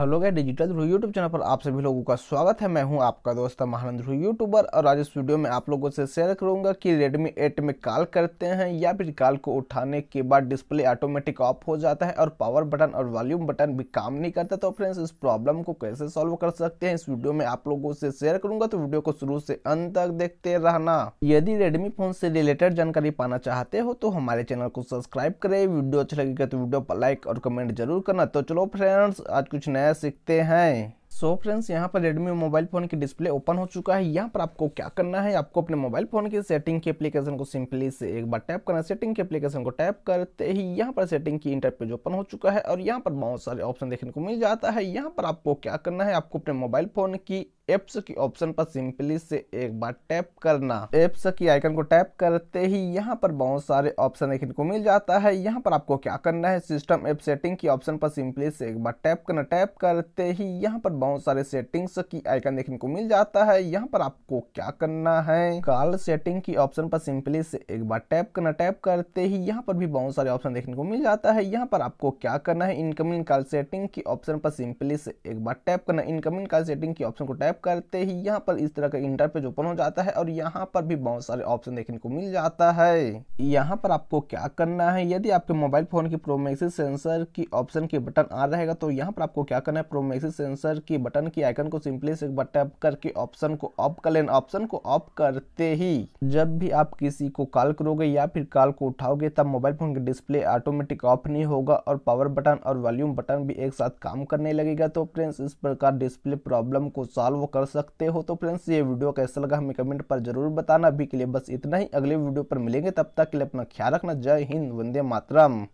hello गए digital ध्रुव YouTube channel पर आप सभी लोगों का स्वागत है मैं हूं आपका दोस्त महानंद ध्रुव यूट्यूबर और आज इस वीडियो में आप लोगों से शेयर करूंगा कि रेडमी 8 में कॉल करते हैं या फिर कॉल को उठाने के बाद डिस्प्ले ऑटोमेटिक ऑफ हो जाता है और पावर बटन और वॉल्यूम बटन भी काम नहीं करता तो फ्रेंड्स इस प्रॉब्लम को कैसे सॉल्व कर सकते हैं इस वीडियो में आप लोगों से शेयर करूंगा तो वीडियो को शुरू से अंत तक देखते रहना यदि रेडमी फोन से रिलेटेड जानकारी पाना चाहते हो तो हमारे चैनल को सब्सक्राइब करें वीडियो अच्छी लगेगा तो वीडियो पर लाइक और कमेंट जरूर करना तो चलो फ्रेंड्स आज कुछ नया नया सीखते हैं सो फ्रेंड्स यहाँ पर रेडमी मोबाइल फ़ोन की डिस्प्ले ओपन हो चुका है यहाँ पर आपको क्या करना है आपको अपने मोबाइल फ़ोन की सेटिंग के एप्लीकेशन को सिंपली से एक बार टैप करना है सेटिंग के एप्लीकेशन को टैप करते ही यहाँ पर सेटिंग की इंटरपेज ओपन हो चुका है और यहाँ पर बहुत सारे ऑप्शन देखने को मिल जाता है यहाँ पर आपको क्या करना है आपको अपने मोबाइल फ़ोन की एप्स की ऑप्शन पर सिंपली से एक बार टैप करना एप्स की आइकन को टैप करते ही यहाँ पर बहुत सारे ऑप्शन देखने को मिल जाता है यहाँ पर आपको क्या करना है सिस्टम एप सेटिंग की ऑप्शन पर सिंपली से एक बार टैप करना टैप करते ही यहाँ पर बहुत सारे सेटिंग्स की आइकन देखने को मिल जाता है यहाँ पर आपको क्या करना है कॉल सेटिंग की ऑप्शन पर सिंपली से एक बार टैप करना टैप करते ही यहाँ पर भी बहुत सारे ऑप्शन देखने को मिल जाता है यहाँ पर आपको क्या करना है इनकमिंग कॉल सेटिंग की ऑप्शन पर सिंपली से एक बार टैप करना इनकमिंग कॉल सेटिंग की ऑप्शन को टैप टाइप करते ही यहाँ पर इस तरह का इंटरपेज ओपन हो जाता है और यहाँ पर भी बहुत सारे ऑप्शन देखने को मिल जाता है यहाँ पर आपको क्या करना है यदि आपके मोबाइल फोन की प्रोमेक्सिस सेंसर की ऑप्शन के बटन आ रहेगा तो यहाँ पर आपको क्या करना है प्रोमेक्सिस सेंसर की बटन की आइकन को सिंपली से टैप करके ऑप्शन को ऑफ कर लेना ऑप्शन को ऑफ करते ही जब भी आप किसी को कॉल करोगे या फिर कॉल को उठाओगे तब मोबाइल फोन का डिस्प्ले ऑटोमेटिक ऑफ नहीं होगा और पावर बटन और वॉल्यूम बटन भी एक साथ काम करने लगेगा तो फ्रेंड्स इस प्रकार डिस्प्ले प्रॉब्लम को सॉल्व कर सकते हो तो फ्रेंड्स ये वीडियो कैसा लगा हमें कमेंट पर जरूर बताना अभी के लिए बस इतना ही अगले वीडियो पर मिलेंगे तब तक के लिए अपना ख्याल रखना जय हिंद वंदे मातरम